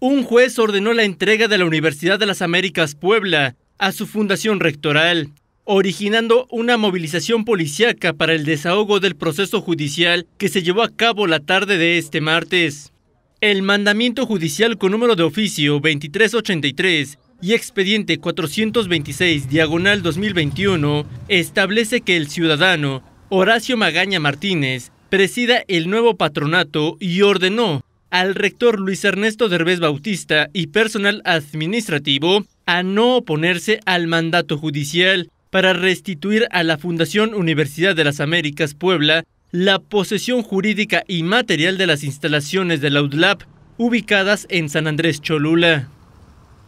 un juez ordenó la entrega de la Universidad de las Américas Puebla a su fundación rectoral, originando una movilización policíaca para el desahogo del proceso judicial que se llevó a cabo la tarde de este martes. El mandamiento judicial con número de oficio 2383 y expediente 426 diagonal 2021 establece que el ciudadano Horacio Magaña Martínez presida el nuevo patronato y ordenó al rector Luis Ernesto Derbez Bautista y personal administrativo a no oponerse al mandato judicial para restituir a la Fundación Universidad de las Américas Puebla la posesión jurídica y material de las instalaciones de la UDLAP ubicadas en San Andrés Cholula.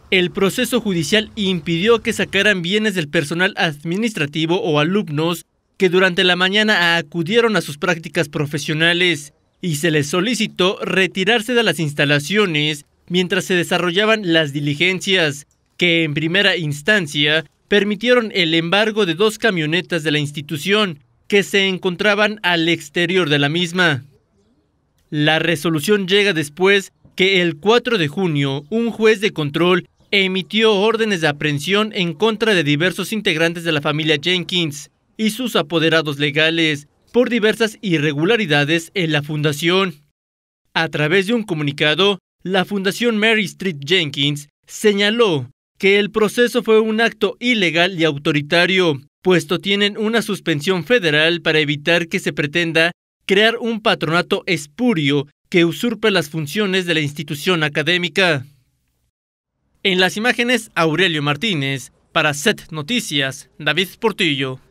El proceso judicial impidió que sacaran bienes del personal administrativo o alumnos que durante la mañana acudieron a sus prácticas profesionales y se les solicitó retirarse de las instalaciones mientras se desarrollaban las diligencias, que en primera instancia permitieron el embargo de dos camionetas de la institución que se encontraban al exterior de la misma. La resolución llega después que el 4 de junio un juez de control emitió órdenes de aprehensión en contra de diversos integrantes de la familia Jenkins y sus apoderados legales, por diversas irregularidades en la fundación. A través de un comunicado, la Fundación Mary Street Jenkins señaló que el proceso fue un acto ilegal y autoritario, puesto tienen una suspensión federal para evitar que se pretenda crear un patronato espurio que usurpe las funciones de la institución académica. En las imágenes, Aurelio Martínez, para Set Noticias, David Portillo.